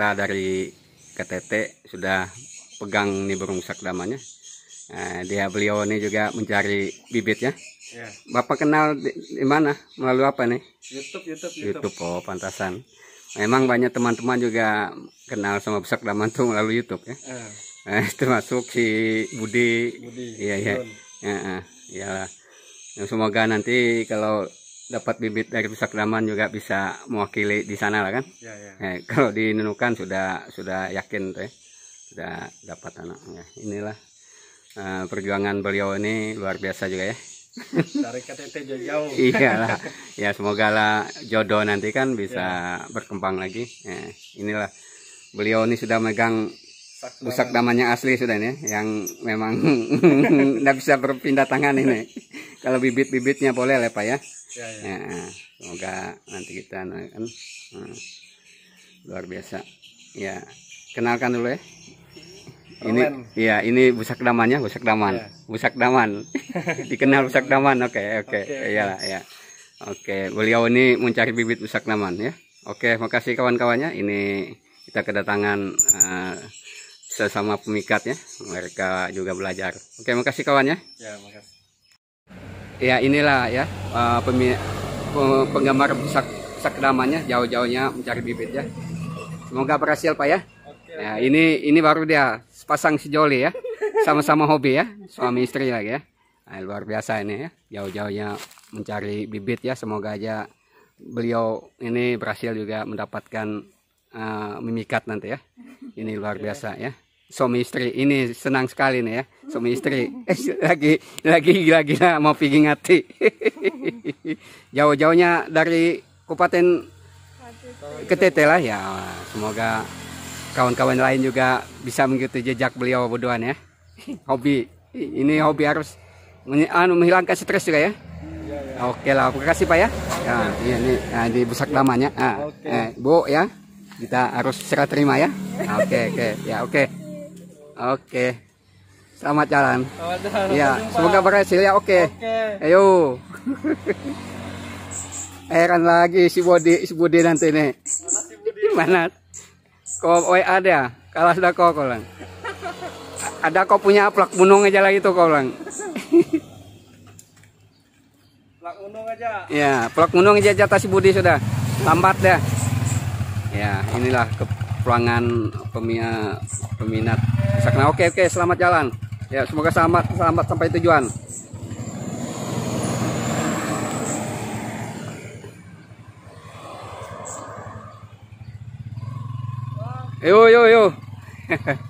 kita dari KTT sudah pegang nih burung sakdamanya nah, dia beliau ini juga mencari bibitnya ya. Bapak kenal di, di mana melalui apa nih YouTube YouTube YouTube, YouTube oh pantasan memang banyak teman-teman juga kenal sama besok daman tuh melalui YouTube ya, ya. eh. Eh, termasuk si Budi, Budi. iya iya ya, ya, ya. semoga nanti kalau dapat bibit dari pusat daman juga bisa mewakili di sana lah kan ya, ya. Eh, kalau di Nunukan sudah sudah yakin tuh ya. sudah dapat anak inilah uh, perjuangan beliau ini luar biasa juga ya dari KTT jauh Iya iyalah ya semoga lah jodoh nanti kan bisa ya. berkembang lagi eh, inilah beliau ini sudah megang pusat damannya asli sudah ini yang memang tidak bisa berpindah tangan ini kalau bibit-bibitnya boleh lah pak ya ya, ya. semoga nanti kita kan luar biasa ya kenalkan dulu ya ini ya ini busak damannya busak daman ya. busak daman dikenal busak daman oke oke okay. ya ya oke beliau ini mencari bibit busak daman ya oke makasih kawan-kawannya ini kita kedatangan uh, sesama pemikat ya mereka juga belajar oke makasih kawannya ya makasih ya inilah ya uh, eh, penggemar sak, sakramanya jauh-jauhnya mencari bibit ya. Semoga berhasil Pak ya. ya ini ini baru dia sepasang sejoli ya. Sama-sama hobi ya, suami istri lagi ya. Nah, luar biasa ini ya, jauh-jauhnya mencari bibit ya. Semoga aja beliau ini berhasil juga mendapatkan uh, eh, mimikat nanti ya. Ini luar biasa ya suami istri ini senang sekali nih ya suami istri lagi lagi lagi lah mau pingin hati jauh-jauhnya dari Kabupaten Ketete lah ya semoga kawan-kawan lain juga bisa mengikuti jejak beliau berduaan ya hobi ini hobi harus anu, menghilangkan stres juga ya Oke lah, terima kasih Pak ya. nah, ini, ini, nah, di busak lamanya. nah, eh, Bu ya, kita harus serah terima ya. Oke, oke, ya oke. Oke. Selamat jalan. Selamat jalan. Ya, semoga berhasil ya. Oke. Oke. Ayo. Heran lagi si Budi, si Budi nanti nih. Mana? Kau oi ada? Kalau sudah kau kolang. Ada kau punya plak gunung aja lagi tuh kolang. lang. plak gunung aja. Ya, plak gunung aja jatah si Budi sudah. Lambat dah. Ya, inilah ke pelanggan peminat bisa kena oke oke selamat jalan ya semoga selamat selamat sampai tujuan yo yo yo